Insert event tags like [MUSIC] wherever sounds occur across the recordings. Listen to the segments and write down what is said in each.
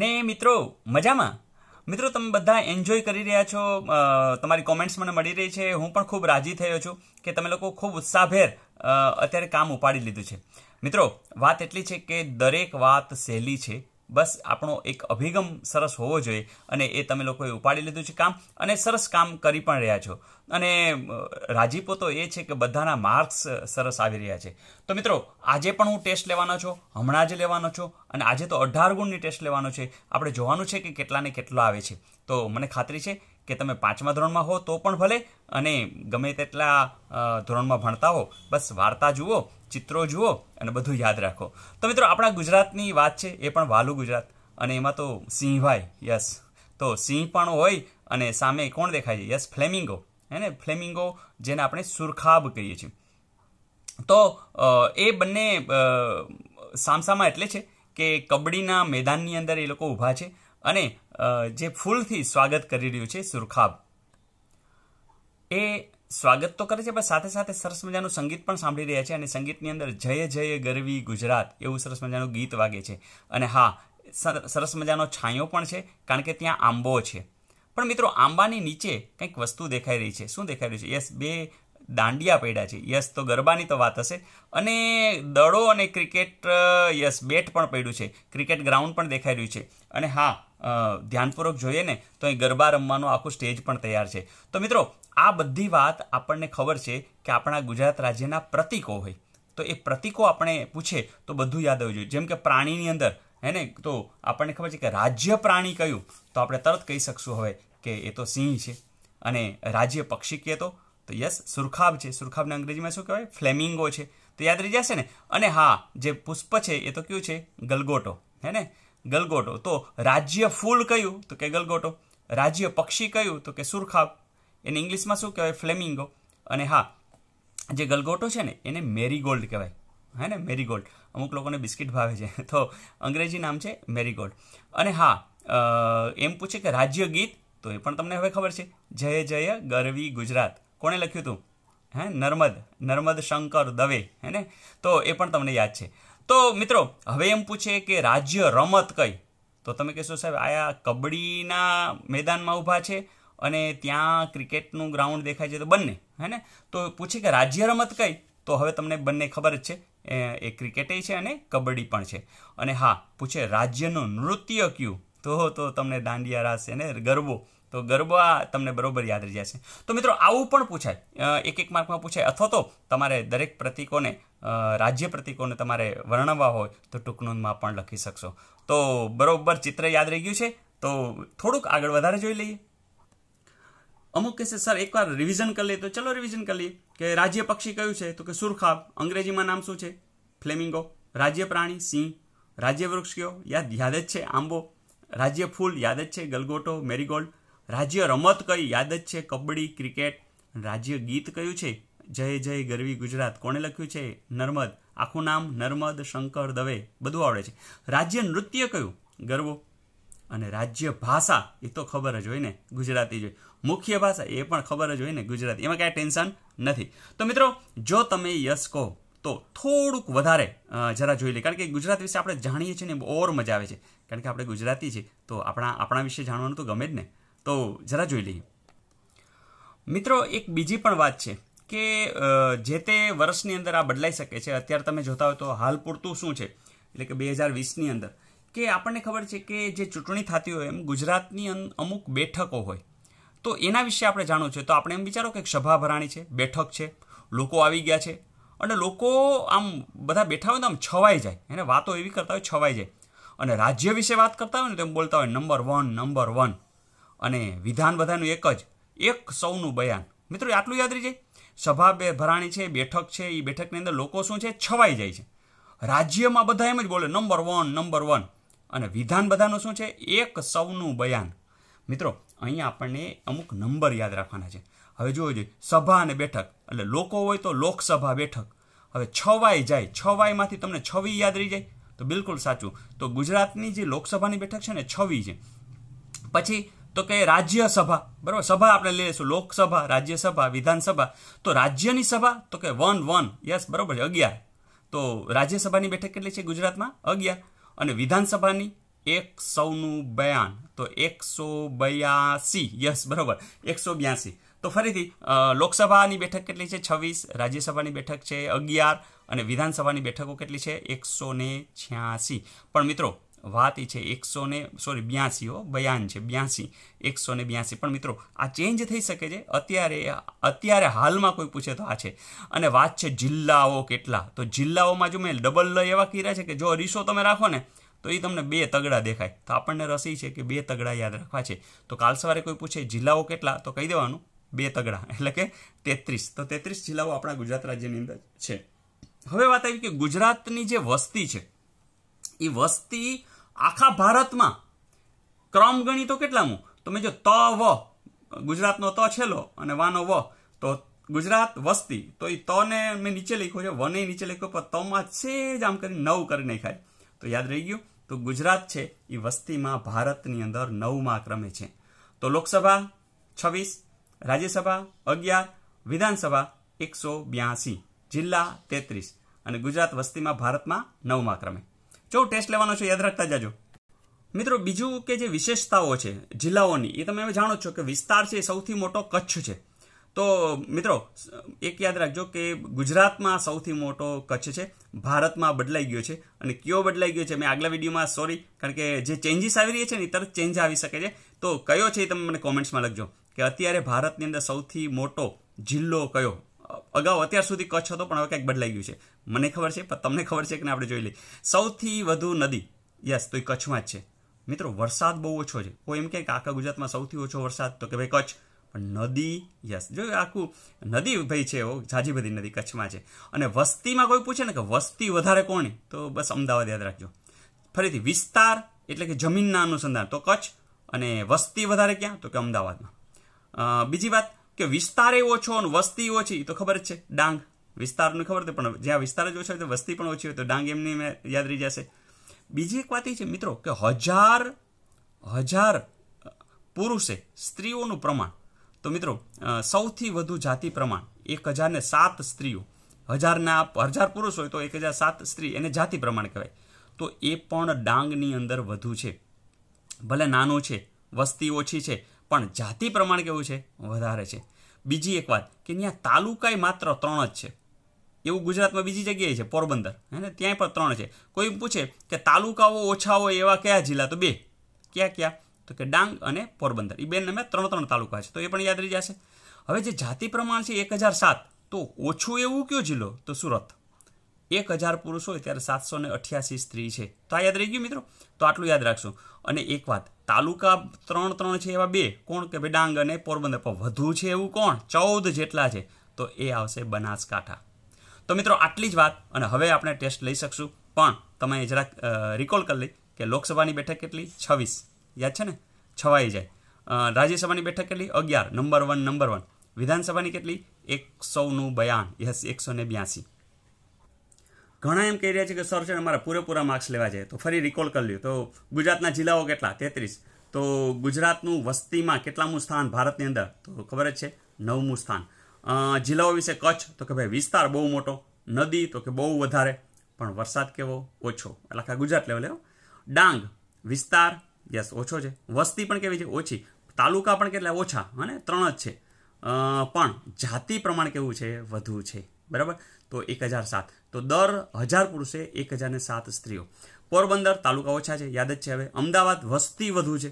ને મિત્રો મજામાં મિત્રો તમે બધા એન્જોય કરી રહ્યા છો તમારી કોમેન્ટ્સ મને મળી રહી છે હું પણ ખૂબ રાજી થયો છું કે તમે લોકો ખૂબ ઉત્સાહભેર અત્યારે કામ ઉપાડી લીધું છે મિત્રો વાત એટલી છે કે દરેક વાત સહેલી છે બસ આપણો એક અભિગમ સરસ હોવો જોઈએ અને એ તમે લોકોએ ઉપાડી લીધું છે કામ અને સરસ કામ કરી પણ રહ્યા છો અને રાજીપો તો એ છે કે બધાના માર્ક્સ સરસ આવી રહ્યા છે તો મિત્રો આજે પણ હું ટેસ્ટ લેવાનો છું હમણાં જ લેવાનો છું અને આજે તો અઢાર ગુણની ટેસ્ટ લેવાનો છે આપણે જોવાનું છે કે કેટલાને કેટલો આવે છે તો મને ખાતરી છે કે તમે પાંચમા ધોરણમાં હો તો પણ ભલે અને ગમે તેટલા ધોરણમાં ભણતા હો બસ વાર્તા જુઓ ચિત્રો જુઓ અને બધું યાદ રાખો તો મિત્રો આપણા ગુજરાતની વાત છે એ પણ વાલું ગુજરાત અને એમાં તો સિંહભાઈ યસ તો સિંહ પણ હોય અને સામે કોણ દેખાય છે યસ ફ્લેમિંગો હે ને ફ્લેમિંગો જેને આપણે સુરખાબ કહીએ છીએ તો એ બંને સામસામા એટલે છે કે કબડ્ડીના મેદાનની અંદર એ લોકો ઊભા છે અને જે ફૂલથી સ્વાગત કરી રહ્યું છે સુરખાબ એ સ્વાગત તો કરે છે પણ સાથે સાથે સરસ મજાનું સંગીત પણ સાંભળી રહ્યા છે અને સંગીતની અંદર જય જય ગરવી ગુજરાત એવું સરસ મજાનું ગીત વાગે છે અને હા સરસ મજાનો છાંયો પણ છે કારણ કે ત્યાં આંબો છે પણ મિત્રો આંબાની નીચે કંઈક વસ્તુ દેખાઈ રહી છે શું દેખાઈ રહ્યું છે યસ બે દાંડિયા પડ્યા છે યસ તો ગરબાની તો વાત હશે અને દડો અને ક્રિકેટ યસ બેટ પણ પડ્યું છે ક્રિકેટ ગ્રાઉન્ડ પણ દેખાઈ રહ્યું છે અને હા ધ્યાનપૂર્વક જોઈએ ને તો અહીં ગરબા રમવાનું આખું સ્ટેજ પણ તૈયાર છે તો મિત્રો આ બધી વાત આપણને ખબર છે કે આપણા ગુજરાત રાજ્યના પ્રતિકો હોય તો એ પ્રતિકો આપણે પૂછે તો બધું યાદ આવવું જોઈએ જેમ કે પ્રાણીની અંદર હે ને તો આપણને ખબર છે કે રાજ્ય પ્રાણી કયું તો આપણે તરત કહી શકશું હવે કે એ તો સિંહ છે અને રાજ્ય પક્ષી કહે તો તો યસ સુરખાબ છે સુરખાબને અંગ્રેજીમાં શું કહેવાય ફ્લેમિંગો છે તો યાદ રહી જશે ને અને હા જે પુષ્પ છે એ તો કયું છે ગલગોટો હે ને ગલગોટો તો રાજ્ય ફૂલ કયું તો કે ગલગોટો રાજ્ય પક્ષી કયું તો કે સુરખાબ એને ઇંગ્લિશમાં શું કહેવાય ફ્લેમિંગો અને હા જે ગલગોટો છે ને એને મેરીગોલ્ડ કહેવાય હે ને મેરીગોલ્ડ અમુક લોકોને બિસ્કિટ ભાવે છે તો અંગ્રેજી નામ છે મેરીગોલ્ડ અને હા એમ પૂછે કે રાજ્ય ગીત તો એ પણ તમને હવે ખબર છે જય જય ગરવી ગુજરાત કોણે લખ્યું હતું હે નર્મદ નર્મદ શંકર દવે હે ને તો એ પણ તમને યાદ છે તો મિત્રો હવે એમ પૂછે કે રાજ્ય રમત કઈ તો તમે કહેશો સાહેબ આયા કબડ્ડીના મેદાનમાં ઊભા છે અને ત્યાં ક્રિકેટનું ગ્રાઉન્ડ દેખાય છે તો બંને હે ને તો પૂછે કે રાજ્ય રમત કઈ તો હવે તમને બંને ખબર જ છે એ ક્રિકેટે છે અને કબડ્ડી પણ છે અને હા પૂછે રાજ્યનું નૃત્ય કયું તો તો તમને દાંડિયા રાસ એને ગરબો તો ગરબા આ તમને બરોબર યાદ રહી જશે તો મિત્રો આવું પણ પૂછાય એક એક માર્કમાં પૂછાય અથવા તો તમારે દરેક પ્રતિકોને રાજ્ય પ્રતિકોને તમારે વર્ણવવા હોય તો ટૂંકનોંધમાં પણ લખી શકશો તો બરોબર ચિત્ર યાદ રહી ગયું છે તો થોડુંક આગળ વધારે જોઈ લઈએ અમુક કહેશે સર એકવાર રિવિઝન કરી લઈએ તો ચલો રિવિઝન કરી લઈએ કે રાજ્ય પક્ષી કયું છે તો કે સુરખાબ અંગ્રેજીમાં નામ શું છે ફ્લેમિંગો રાજ્ય પ્રાણી સિંહ રાજ્ય વૃક્ષ કયો યાદ યાદ જ છે આંબો રાજ્ય ફૂલ યાદ જ છે ગલગોટો મેરીગોલ્ડ રાજ્ય રમત કઈ યાદ જ છે કબડ્ડી ક્રિકેટ રાજ્ય ગીત કયું છે જય જય ગરવી ગુજરાત કોણે લખ્યું છે નર્મદ આખું નામ નર્મદ શંકર દવે બધું આવડે છે રાજ્ય નૃત્ય કયું ગરવો અને રાજ્ય ભાષા એ તો ખબર જ હોય ને ગુજરાતી જ હોય મુખ્ય ભાષા એ પણ ખબર જ હોય ને ગુજરાતી એમાં કાંઈ ટેન્શન નથી તો મિત્રો જો તમે યસ કહો તો થોડુંક વધારે જરા જોઈ લઈએ કારણ કે ગુજરાત વિશે આપણે જાણીએ છીએ ને ઓર મજા આવે છે કારણ કે આપણે ગુજરાતી છીએ તો આપણા આપણા વિશે જાણવાનું તો ગમે જ ને તો જરા જોઈ લઈએ મિત્રો એક બીજી પણ વાત છે કે જે તે વર્ષની અંદર આ બદલાઈ શકે છે અત્યારે તમે જોતા હોય તો હાલ પૂરતું શું છે એટલે કે બે હજાર વીસની અંદર કે આપણને ખબર છે કે જે ચૂંટણી થતી હોય એમ ગુજરાતની અમુક બેઠકો હોય તો એના વિશે આપણે જાણવું છે તો આપણે એમ વિચારો કે સભા ભરાણી છે બેઠક છે લોકો આવી ગયા છે અને લોકો આમ બધા બેઠા હોય તો આમ છવાઈ જાય એને વાતો એવી કરતા હોય છવાઈ જાય અને રાજ્ય વિશે વાત કરતા હોય ને તો એમ બોલતા હોય નંબર વન નંબર વન અને વિધાન બધાનું એક જ એક સૌનું બયાન મિત્રો આટલું યાદ રહી જાય સભા બે ભરાણી છે બેઠક છે એ બેઠકની અંદર લોકો શું છે છવાઈ જાય છે રાજ્યમાં બધા એમ જ બોલે નંબર વન નંબર વન અને વિધાન બધાનું શું છે એક સૌનું બયાન મિત્રો અહીંયા આપણને અમુક નંબર યાદ રાખવાના છે હવે જોવો જોઈએ સભા અને બેઠક એટલે લોકો હોય તો લોકસભા બેઠક હવે છવાઈ જાય છવાઈમાંથી તમને છવી યાદ રહી જાય તો બિલકુલ સાચું તો ગુજરાતની જે લોકસભાની બેઠક છે ને છવી છે પછી તો કે રાજ્યસભા બરાબર સભા આપણે લઈ લઈશું લોકસભા રાજ્યસભા વિધાનસભા તો રાજ્યની સભા તો કે વન વન યસ બરાબર છે અગિયાર તો રાજ્યસભાની બેઠક કેટલી છે ગુજરાતમાં અગિયાર અને વિધાનસભાની એક સૌનું બયાન તો એકસો બયાસી યસ બરાબર એકસો બ્યાસી તો ફરીથી લોકસભાની બેઠક કેટલી છે છવ્વીસ રાજ્યસભાની બેઠક છે અગિયાર અને વિધાનસભાની બેઠકો કેટલી છે એકસો ને છ્યાસી પણ મિત્રો વાત એ છે એકસો ને સોરી બ્યાસી હો બયાન છે બ્યાસી એકસો ને બ્યાસી પણ મિત્રો આ ચેન્જ થઈ શકે છે અત્યારે અત્યારે હાલમાં કોઈ પૂછે તો આ છે અને વાત છે જિલ્લાઓ કેટલા તો જિલ્લાઓમાં જો મેં ડબલ લય એવા કર્યા છે કે જો અઢીસો તમે રાખો ને તો એ તમને બે તગડા દેખાય તો આપણને રસી છે કે બે તગડા યાદ રાખવા છે તો કાલ સવારે કોઈ પૂછે જિલ્લાઓ કેટલા તો કહી દેવાનું બે તગડા એટલે કે તેત્રીસ તો તેત્રીસ જિલ્લાઓ આપણા ગુજરાત રાજ્યની અંદર છે હવે વાત આવી કે ગુજરાતની જે વસ્તી છે એ વસ્તી આખા ભારતમાં ક્રમ ગણી તો કેટલામું તો મેં જો ત વ ગુજરાતનો ત છેલ્લો અને વાનો વ તો ગુજરાત વસ્તી તો એ તને મેં નીચે લખ્યો છે વને નીચે લખ્યો પણ તમાં છે જ આમ કરીને નવ કરી નાખાય તો યાદ રહી ગયું તો ગુજરાત છે એ વસ્તીમાં ભારતની અંદર નવમાં ક્રમે છે તો લોકસભા છવ્વીસ રાજ્યસભા અગિયાર વિધાનસભા એકસો બ્યાસી જિલ્લા તેત્રીસ અને ગુજરાત વસ્તીમાં ભારતમાં નવમાં ક્રમે જો ટેસ્ટ લેવાનો છે યાદ રાખતા જાજો મિત્રો બીજું કે જે વિશેષતાઓ છે જિલ્લાઓની એ તમે હવે જાણો છો કે વિસ્તાર છે એ સૌથી મોટો કચ્છ છે તો મિત્રો એક યાદ રાખજો કે ગુજરાતમાં સૌથી મોટો કચ્છ છે ભારતમાં બદલાઈ ગયો છે અને કયો બદલાઈ ગયો છે મેં આગલા વિડીયોમાં સોરી કારણ કે જે ચેન્જીસ આવી રહી છે ને એ તરત ચેન્જ આવી શકે છે તો કયો છે એ તમે મને કોમેન્ટ્સમાં લખજો કે અત્યારે ભારતની અંદર સૌથી મોટો જિલ્લો કયો અગાઉ અત્યાર સુધી કચ્છ હતો પણ હવે કંઈક બદલાઈ ગયું છે મને ખબર છે પણ તમને ખબર છે કે આપણે જોઈ લઈએ સૌથી વધુ નદી યસ તો એ કચ્છમાં જ છે મિત્રો વરસાદ બહુ ઓછો છે કોઈ એમ કે આખા ગુજરાતમાં સૌથી ઓછો વરસાદ તો કે ભાઈ કચ્છ પણ નદી યસ જો આખું નદી ભાઈ છે એવો ઝાજી બધી નદી કચ્છમાં છે અને વસ્તીમાં કોઈ પૂછે ને કે વસ્તી વધારે કોની તો બસ અમદાવાદ યાદ રાખજો ફરીથી વિસ્તાર એટલે કે જમીનના અનુસંધાન તો કચ્છ અને વસ્તી વધારે ક્યાં તો કે અમદાવાદમાં બીજી વાત કે વિસ્તાર એ ઓછો અને વસ્તી ઓછી તો ખબર જ છે ડાંગ વિસ્તારનું ખબર છે પણ જ્યાં વિસ્તાર જ ઓછો હોય તો વસ્તી પણ ઓછી હોય તો ડાંગ એમની મેં યાદ રહી જશે બીજી એક વાત એ છે મિત્રો કે હજાર હજાર પુરુષે સ્ત્રીઓનું પ્રમાણ તો મિત્રો સૌથી વધુ જાતિ પ્રમાણ એક હજારને સાત સ્ત્રીઓ હજારના હજાર પુરુષ હોય તો એક હજાર સાત સ્ત્રી એને જાતિ પ્રમાણ કહેવાય તો એ પણ ડાંગની અંદર વધુ છે ભલે નાનું છે વસ્તી ઓછી છે પણ જાતિ પ્રમાણ કેવું છે વધારે છે બીજી એક વાત કે ત્યાં તાલુકાએ માત્ર ત્રણ જ છે એવું ગુજરાતમાં બીજી જગ્યાએ છે પોરબંદર હે ને ત્યાંય પણ ત્રણ છે કોઈ પૂછે કે તાલુકાઓ ઓછા હોય એવા કયા જિલ્લા તો બે ક્યાં ક્યાં તો કે ડાંગ અને પોરબંદર એ બેન અમે ત્રણ ત્રણ તાલુકા છે તો એ પણ યાદ રહી જશે હવે જે જાતિ પ્રમાણ છે એક હજાર સાત તો ઓછું એવું કયો જિલ્લો તો સુરત એક હજાર પુરુષ હોય ત્યારે સાતસો ને અઠ્યાસી સ્ત્રી છે તો આ યાદ રહી ગયું મિત્રો તો આટલું યાદ રાખશું અને એક વાત તાલુકા ત્રણ ત્રણ છે એવા બે કોણ કે ભાઈ ડાંગ અને પોરબંદર પણ વધુ છે એવું કોણ ચૌદ જેટલા છે તો એ આવશે બનાસકાંઠા તો મિત્રો આટલી જ વાત અને હવે આપણે ટેસ્ટ લઈ શકશું પણ તમે જરાક રિકોલ કરી લઈ કે લોકસભાની બેઠક કેટલી છવ્વીસ યાદ છે ને છવાઈ જાય રાજ્યસભાની બેઠક કેટલી અગિયાર નંબર વન નંબર વન વિધાનસભાની કેટલી એકસોનું બયાન યસ એકસો ને બ્યાસી ઘણા એમ કહી રહ્યા છે કે સર છે અમારા પૂરેપૂરા માર્ક્સ લેવા છે તો ફરી રિકોલ કરી લ્યું તો ગુજરાતના જિલ્લાઓ કેટલા તેત્રીસ તો ગુજરાતનું વસ્તીમાં કેટલામું સ્થાન ભારતની અંદર તો ખબર જ છે નવમું સ્થાન જિલ્લાઓ વિશે કચ્છ તો કે ભાઈ વિસ્તાર બહુ મોટો નદી તો કે બહુ વધારે પણ વરસાદ કેવો ઓછો એટલે આખા ગુજરાત લેવલે ડાંગ વિસ્તાર યસ ઓછો છે વસ્તી પણ કેવી છે ઓછી તાલુકા પણ કેટલા ઓછા અને ત્રણ જ છે પણ જાતિ પ્રમાણ કેવું છે વધુ છે બરાબર તો એક હજાર સાત તો દર હજાર પુરુષે એક હજારને સાત સ્ત્રીઓ પોરબંદર તાલુકા ઓછા છે યાદ જ છે હવે અમદાવાદ વસ્તી વધુ છે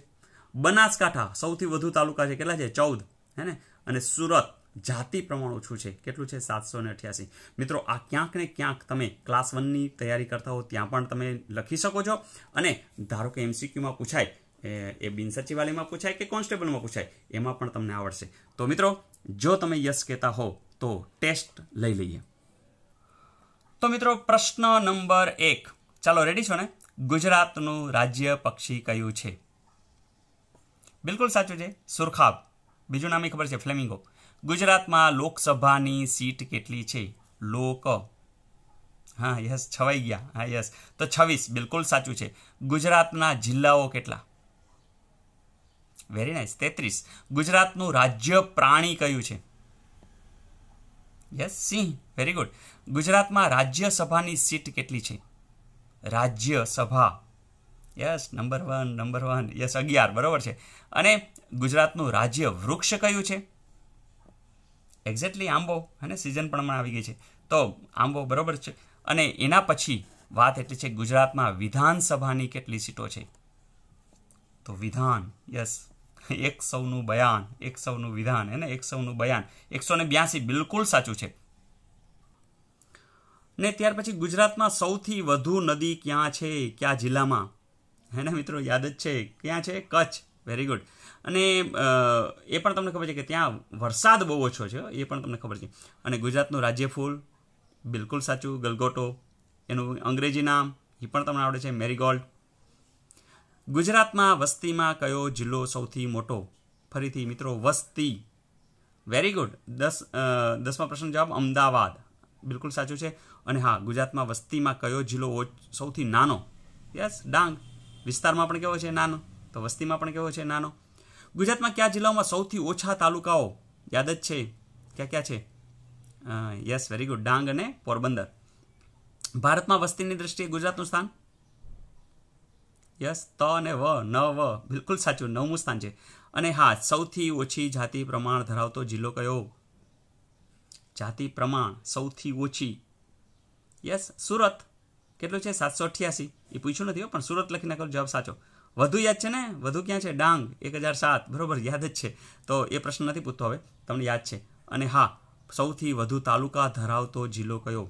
બનાસકાંઠા સૌથી વધુ તાલુકા છે કેટલા છે ચૌદ હે ને અને સુરત જાતિ પ્રમાણ ઓછું છે કેટલું છે સાતસો ને અઠ્યાસી મિત્રો આ ક્યાંક ને ક્યાંક તમે ક્લાસ વનની તૈયારી કરતા હો ત્યાં પણ તમે લખી શકો છો અને ધારો કે એમસીક્યુમાં પૂછાય એ બિન સચિવાલયમાં પૂછાય કે કોન્સ્ટેબલમાં પૂછાય એમાં પણ તમને આવડશે તો મિત્રો જો તમે યસ કહેતા હો તો ટેસ્ટ લઈ લઈએ તો મિત્રો પ્રશ્ન નંબર એક ચાલો રેડી છો ને ગુજરાતનું રાજ્ય પક્ષી કયું છે બિલકુલ સાચું છે સુરખાબ બીજું નામ ખબર છે ફ્લેમિંગો ગુજરાતમાં લોકસભાની સીટ કેટલી છે લોક હા યસ છવાઈ ગયા હા યસ તો છવ્વીસ બિલકુલ સાચું છે ગુજરાતના જિલ્લાઓ કેટલા વેરી નાઇસ તેત્રીસ ગુજરાતનું રાજ્ય પ્રાણી કયું છે યસ સિંહ વેરી ગુડ ગુજરાતમાં રાજ્યસભાની સીટ કેટલી છે Rajya Sabha yes number one number one yes અગિયાર બરાબર છે અને ગુજરાતનું રાજ્ય વૃક્ષ કયું છે એક્ઝેક્ટલી આંબો અને સિઝન પણ આવી ગઈ છે તો આંબો બરાબર છે અને એના પછી વાત એટલી છે ગુજરાતમાં વિધાનસભાની કેટલી સીટો છે તો વિધાન યસ એક સૌનું બયાન એક સૌનું વિધાન એને એક સૌનું બયાન એકસો ને બ્યાસી બિલકુલ સાચું છે ને ત્યાર પછી ગુજરાતમાં સૌથી વધુ નદી ક્યાં છે કયા જિલ્લામાં હેને મિત્રો યાદ જ છે ક્યાં છે કચ્છ વેરી ગુડ અને એ પણ તમને ખબર છે કે ત્યાં વરસાદ બહુ ઓછો છે એ પણ તમને ખબર છે અને ગુજરાતનું રાજ્ય ફૂલ બિલકુલ સાચું ગલગોટો એનું અંગ્રેજી નામ એ પણ તમને આવડે છે મેરીગોલ્ડ ગુજરાતમાં વસ્તીમાં કયો જિલ્લો સૌથી મોટો ફરીથી મિત્રો વસ્તી વેરી ગુડ દસ દસમા પ્રશ્ન જવાબ અમદાવાદ બિલકુલ સાચું છે અને હા ગુજરાતમાં વસ્તીમાં કયો જિલ્લો સૌથી નાનો યસ ડાંગ વિસ્તારમાં પણ કેવો છે નાનો તો વસ્તીમાં પણ કેવો છે નાનો ગુજરાતમાં કયા જિલ્લાઓમાં સૌથી ઓછા તાલુકાઓ યાદ જ છે ક્યાં ક્યાં છે યસ વેરી ગુડ ડાંગ અને પોરબંદર ભારતમાં વસ્તીની દ્રષ્ટિએ ગુજરાતનું સ્થાન યસ ત અને વ ન વ બિલકુલ સાચું નવમું સ્થાન છે અને હા સૌથી ઓછી જાતિ પ્રમાણ ધરાવતો જિલ્લો કયો જાતિ પ્રમાણ સૌથી ઓછી યસ સુરત કેટલું છે સાતસો અઠ્યાસી એ પૂછ્યું નથી પણ સુરત લખીને નાખેલો જવાબ સાચો વધુ યાદ છે ને વધુ ક્યાં છે ડાંગ એક હજાર સાત બરોબર યાદ જ છે તો એ પ્રશ્ન નથી પૂછતો હવે તમને યાદ છે અને હા સૌથી વધુ તાલુકા ધરાવતો જિલ્લો કયો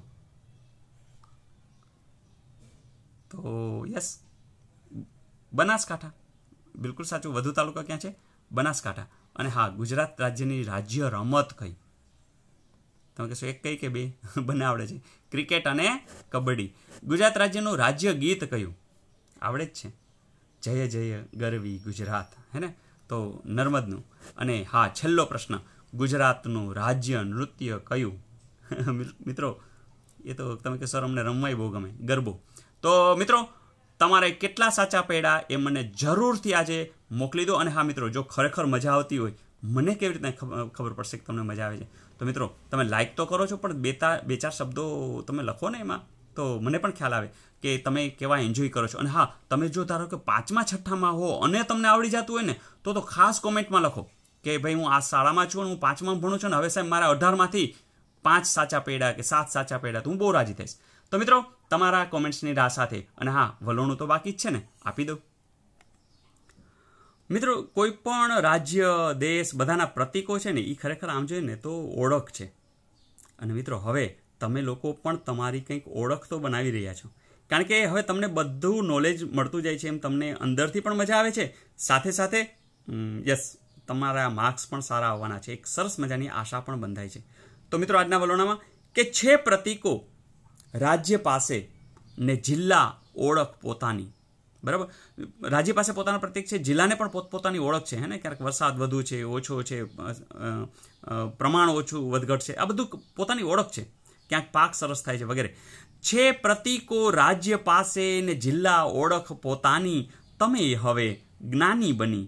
તો યસ બનાસકાંઠા બિલકુલ સાચું વધુ તાલુકા ક્યાં છે બનાસકાંઠા અને હા ગુજરાત રાજ્યની રાજ્ય રમત કઈ તમે કહેશો એક કઈ કે બે [LAUGHS] બંને આવડે છે ક્રિકેટ અને કબડ્ડી ગુજરાત રાજ્યનું રાજ્ય ગીત કયું આવડે જ છે જય જય ગરવી ગુજરાત હે ને તો નર્મદનું અને હા છેલ્લો પ્રશ્ન ગુજરાતનું રાજ્ય નૃત્ય કયું [LAUGHS] મિત્રો એ તો તમે કહેશો અમને રમવાય બહુ ગમે ગરબો તો મિત્રો તમારે કેટલા સાચા પડ્યા એ મને જરૂરથી આજે મોકલી દો અને હા મિત્રો જો ખરેખર મજા આવતી હોય મને કેવી રીતના ખબર પડશે કે તમને મજા આવે છે તો મિત્રો તમે લાઇક તો કરો છો પણ બે તા બે ચાર શબ્દો તમે લખો ને એમાં તો મને પણ ખ્યાલ આવે કે તમે કેવા એન્જોય કરો છો અને હા તમે જો ધારો કે પાંચમા છઠ્ઠામાં હો અને તમને આવડી જતું હોય ને તો તો ખાસ કોમેન્ટમાં લખો કે ભાઈ હું આ શાળામાં છું અને હું પાંચમાં ભણું છું અને હવે સાહેબ મારા અઢારમાંથી પાંચ સાચા પેડા કે સાત સાચા પેડા તો હું બહુ રાજી થઈશ તો મિત્રો તમારા કોમેન્ટ્સની રાહ સાથે અને હા વલોણું તો બાકી જ છે ને આપી દો મિત્રો કોઈ પણ રાજ્ય દેશ બધાના પ્રતીકો છે ને એ ખરેખર આમ જોઈએ ને તો ઓળખ છે અને મિત્રો હવે તમે લોકો પણ તમારી કંઈક ઓળખ તો બનાવી રહ્યા છો કારણ કે હવે તમને બધું નોલેજ મળતું જાય છે એમ તમને અંદરથી પણ મજા આવે છે સાથે સાથે યસ તમારા માર્ક્સ પણ સારા આવવાના છે એક સરસ મજાની આશા પણ બંધાય છે તો મિત્રો આજના વલોણામાં કે છે પ્રતીકો રાજ્ય પાસે ને જિલ્લા ઓળખ પોતાની બરાબર રાજ્ય પાસે પોતાનો પ્રતિક છે જિલ્લાને પણ પોતપોતાની ઓળખ છે હે ને ક્યારેક વરસાદ વધુ છે ઓછો છે પ્રમાણ ઓછું વધઘટ છે આ બધું પોતાની ઓળખ છે ક્યાંક પાક સરસ થાય છે વગેરે છે પ્રતિકો રાજ્ય પાસે ને જિલ્લા ઓળખ પોતાની તમે હવે જ્ઞાની બની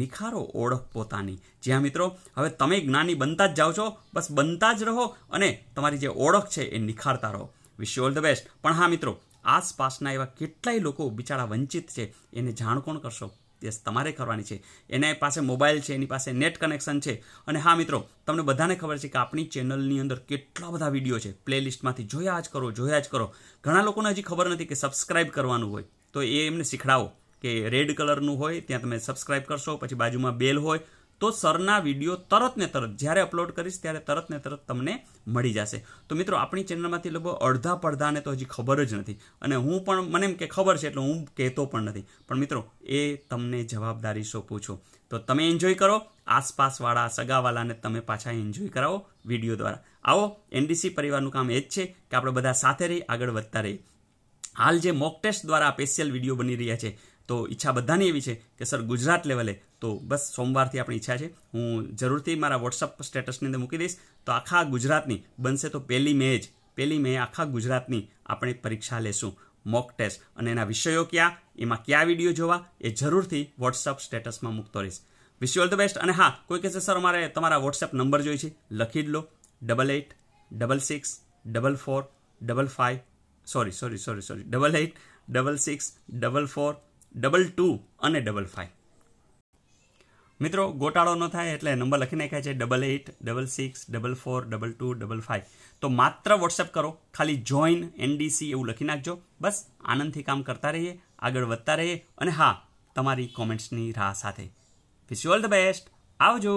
નિખારો ઓળખ પોતાની જ્યાં મિત્રો હવે તમે જ્ઞાની બનતા જ જાઓ છો બસ બનતા જ રહો અને તમારી જે ઓળખ છે એ નિખારતા રહો વિશ ઓલ ધ બેસ્ટ પણ હા મિત્રો આસપાસના એવા કેટલાય લોકો બિચારા વંચિત છે એને જાણ કોણ કરશો યસ તમારે કરવાની છે એના પાસે મોબાઈલ છે એની પાસે નેટ કનેક્શન છે અને હા મિત્રો તમને બધાને ખબર છે કે આપણી ચેનલની અંદર કેટલા બધા વિડીયો છે પ્લેલિસ્ટમાંથી જોયા જ કરો જોયા જ કરો ઘણા લોકોને હજી ખબર નથી કે સબસ્ક્રાઇબ કરવાનું હોય તો એ એમને શીખડાવો કે રેડ કલરનું હોય ત્યાં તમે સબસ્ક્રાઈબ કરશો પછી બાજુમાં બેલ હોય તો સરના વિડીયો તરત ને તરત જ્યારે અપલોડ કરીશ ત્યારે તરત ને તરત તમને મળી જશે તો મિત્રો આપણી ચેનલમાંથી લગભગ અડધા પડધાને તો હજી ખબર જ નથી અને હું પણ મને એમ કે ખબર છે એટલે હું કહેતો પણ નથી પણ મિત્રો એ તમને જવાબદારી સોંપું છું તો તમે એન્જોય કરો આસપાસવાળા સગાવાલાને તમે પાછા એન્જોય કરાવો વિડીયો દ્વારા આવો એનડીસી પરિવારનું કામ એ જ છે કે આપણે બધા સાથે રહી આગળ વધતા રહીએ હાલ જે મોક ટેસ્ટ દ્વારા સ્પેશિયલ વિડીયો બની રહ્યા છે તો ઈચ્છા બધાની એવી છે કે સર ગુજરાત લેવલે તો બસ સોમવારથી આપણી ઈચ્છા છે હું જરૂરથી મારા વોટ્સઅપ સ્ટેટસની અંદર મૂકી દઈશ તો આખા ગુજરાતની બનશે તો પહેલી મે જ પહેલી મેં આખા ગુજરાતની આપણે પરીક્ષા લેશું મોક ટેસ્ટ અને એના વિષયો ક્યાં એમાં કયા વિડીયો જોવા એ જરૂરથી વોટ્સઅપ સ્ટેટસમાં મૂકતો રહીશ wish you all the best અને હા કોઈ કહેશે સર અમારે તમારા વોટ્સએપ નંબર જોઈએ છે લખી જ લો double eight double six double four double five sorry sorry sorry sorry double eight double six double four double two અને ડબલ ફાઇવ મિત્રો ગોટાળો ન થાય એટલે નંબર લખી નાખ્યા છે double eight double six double four double two double five તો માત્ર વોટ્સએપ કરો ખાલી જોઈન એનડીસી એવું લખી નાખજો બસ આનંદથી કામ કરતા રહીએ આગળ વધતા રહીએ અને હા તમારી કોમેન્ટ્સની રાહ સાથે wish you all the best આવજો